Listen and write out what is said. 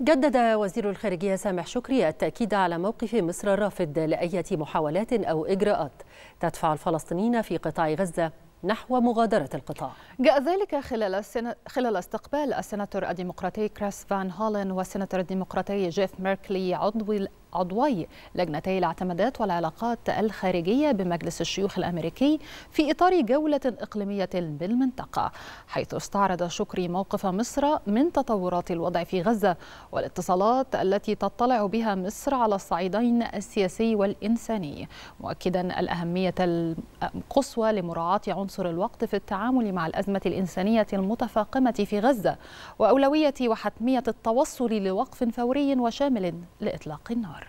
جدد وزير الخارجية سامح شكري التأكيد على موقف مصر الرافض لأية محاولات أو إجراءات تدفع الفلسطينيين في قطاع غزة نحو مغادرة القطاع جاء ذلك خلال, السن... خلال استقبال السناتور الديمقراطي كراس فان هولن والسناتور الديمقراطي جيف ميركلي عضو عضوي لجنتي الاعتمادات والعلاقات الخارجية بمجلس الشيوخ الأمريكي في إطار جولة إقليمية بالمنطقة حيث استعرض شكري موقف مصر من تطورات الوضع في غزة والاتصالات التي تطلع بها مصر على الصعيدين السياسي والإنساني مؤكدا الأهمية القصوى لمراعاة عنصر الوقت في التعامل مع الأزمة الإنسانية المتفاقمة في غزة وأولوية وحتمية التوصل لوقف فوري وشامل لإطلاق النار